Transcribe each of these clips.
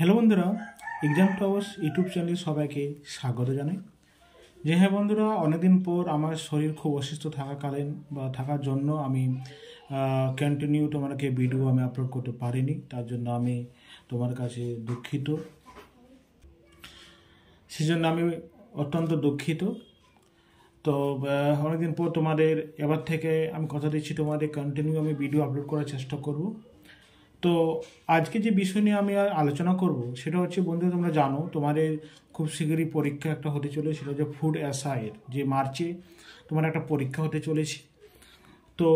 hello বন্ধুরা exam towers YouTube চ্যানেলে সবাইকে স্বাগত জানাই যে হ্যাঁ বন্ধুরা অনেকদিন পর আমার শরীর খুব অসুস্থ থাকাকালীন বা থাকার জন্য আমি কন্টিনিউ তোমাকে ভিডিও আমি আপলোড করতে পারিনি তার জন্য আমি তোমার কাছে দুঃখিত সেজন্য আমি অত্যন্ত দুঃখিত তো অনেকদিন পর তোমাদের এবার থেকে আমি কথা দিচ্ছি তোমাদের কন্টিনিউ আমি ভিডিও আপলোড করার চেষ্টা করব তো আজকে যে বিষয় নিয়ে আমি আর আলোচনা করব সেটা হচ্ছে বন্ধু তোমরা জানো তোমাদের খুব শীঘ্রই পরীক্ষা একটা হতে চলেছে সেটা হচ্ছে ফুড অ্যাসায়ের যে মার্চে তোমার একটা পরীক্ষা হতে চলেছে তো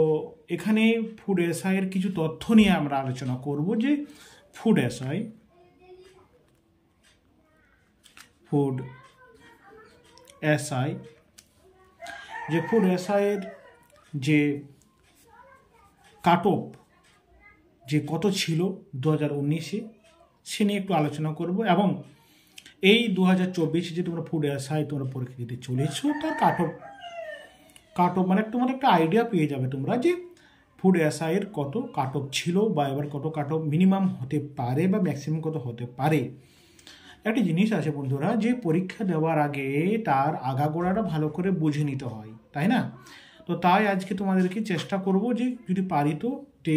এখানে ফুড অ্যাসাইয়ের কিছু তথ্য নিয়ে আমরা আলোচনা করব যে ফুড অ্যাসাই ফুড অ্যাসাই যে ফুড অ্যাসাইয়ের যে কাট অফ যে কত ছিল দু হাজার উনিশে সে নিয়ে একটু আলোচনা করব এবং এই দু হাজার চব্বিশে যে তোমরা ফুড আসায় তোমরা পরীক্ষা দিতে চলেছো তার কাট অফ কাট অফ মানে তোমার মানে একটা আইডিয়া পেয়ে যাবে তোমরা যে ফুড অ্যাসাইয়ের কত কাট অফ ছিল বা এবার কত কাট অফ মিনিমাম হতে পারে বা ম্যাক্সিমাম কত হতে পারে একটা জিনিস আছে বন্ধুরা যে পরীক্ষা দেওয়ার আগে তার আগাগোড়াটা ভালো করে বুঝে নিতে হয় তাই না তো তাই আজকে তোমাদেরকে চেষ্টা করব যে যদি পারি তো যে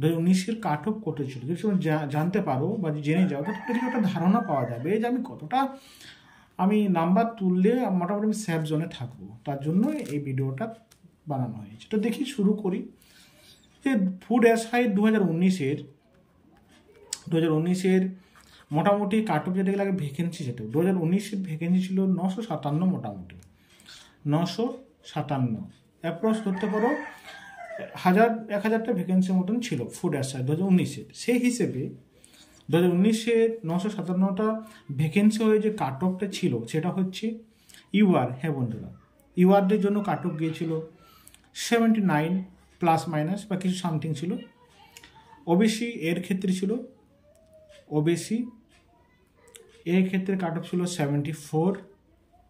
ধরে উনিশের কাট অফ কত ছিল যদি তুমি জানতে পারো বা জেনে যাও তো কিছু একটা ধারণা পাওয়া যাবে যে আমি কতটা আমি নাম্বার তুললে মোটামুটি আমি সেফ জোনে থাকবো তার জন্য এই ভিডিওটা বানানো হয়েছে তো দেখি শুরু করি যে ফুড হাই দু হাজার উনিশের দু হাজার উনিশের মোটামুটি কাট অফ গেলে লাগে ভ্যাকেন্সি যেতে দু হাজার উনিশের ভ্যাকেন্সি ছিল নশো সাতান্ন মোটামুটি নশো সাতান্ন অ্যাপ্রক্স ধরতে পারো হাজার এক হাজারটা ভ্যাকেন্সির মতন ছিল ফুড অ্যাসার দু হাজার উনিশে সেই হিসেবে দু হাজার উনিশে নশো সাতান্নটা ভ্যাকেন্সি হয়ে যে কাট অফটা ছিল সেটা হচ্ছে ইউআর হ্যাঁ বন্ধুরা ইউআরদের জন্য কাট অফ গিয়েছিল সেভেন্টি নাইন প্লাস মাইনাস বা কিছু সামথিং ছিল ওবিসি এর ক্ষেত্রে ছিল ওবিসি এর ক্ষেত্রে কাট অফ ছিল সেভেন্টি ফোর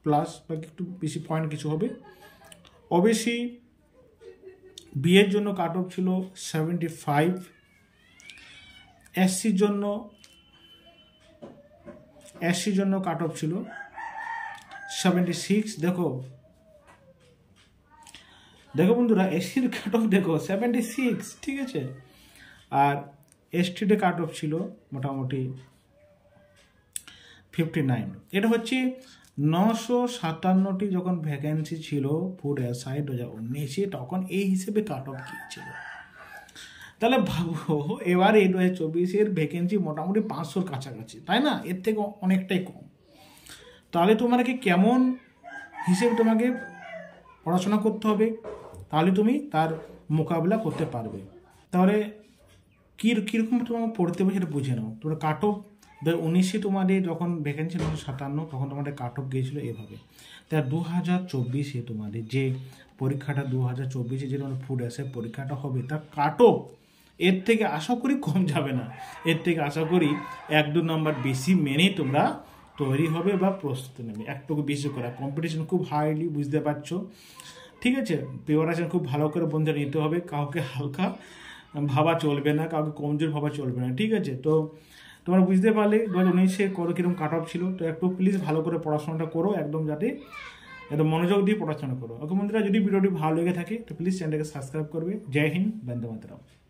প্লাস বা একটু বেশি পয়েন্ট কিছু হবে ওবিসি বিয়ের জন্য কাট অফ ছিল সেভেন্টি ফাইভ এসসির জন্য এসসির জন্য কাট অফ ছিল সেভেন্টি সিক্স দেখো দেখো বন্ধুরা এসির কাট অফ দেখো সেভেন্টি সিক্স ঠিক আছে আর এসটিতে কাট অফ ছিল মোটামুটি ফিফটি নাইন এটা হচ্ছে নশো সাতান্নটি যখন ভ্যাকেন্সি ছিল ফুড অ্যাসাইড দু হাজার উনিশে তখন এই হিসেবে কাট অফ কী ছিল তাহলে ভাবো এবার এই দু হাজার চব্বিশের ভ্যাকেন্সি মোটামুটি পাঁচশোর কাছাকাছি তাই না এর থেকে অনেকটাই কম তাহলে তোমাকে কেমন হিসেবে তোমাকে পড়াশোনা করতে হবে তাহলে তুমি তার মোকাবিলা করতে পারবে তাহলে কী কীরকম তোমাকে পড়তে হবে সেটা বুঝে নাও তোমরা কাট অফ দু উনিশে তোমাদের যখন ভ্যাকেন্সি তখন সাতান্ন তখন তোমাদের কাট অফ গিয়েছিলো এভাবে তা দু হাজার চব্বিশে তোমাদের যে পরীক্ষাটা দু হাজার চব্বিশে যে তোমাদের ফুড আসে পরীক্ষাটা হবে তার কাট অফ এর থেকে আশা করি কম যাবে না এর থেকে আশা করি এক দু নম্বর বেশি মেনেই তোমরা তৈরি হবে বা প্রস্তুতি নেবে একটুকু বেশি করে কম্পিটিশন খুব হাইলি বুঝতে পারছো ঠিক আছে প্রিপারেশন খুব ভালো করে বন্ধু নিতে হবে কাউকে হালকা ভাবা চলবে না কাউকে কমজোর ভাবা চলবে না ঠিক আছে তো তোমরা বুঝতে পারলে দু হাজার উনিশে কত কীরকম কাট অফ ছিল তো একটু প্লিজ ভালো করে পড়াশোনাটা করো একদম যাতে একদম মনোযোগ দিয়ে পড়াশোনা করো ওকে বন্ধুরা যদি ভিডিওটি ভালো লেগে থাকে তো প্লিজ চ্যানেলটাকে সাবস্ক্রাইব করবে জয় হিন্দ বন্দে মাতরম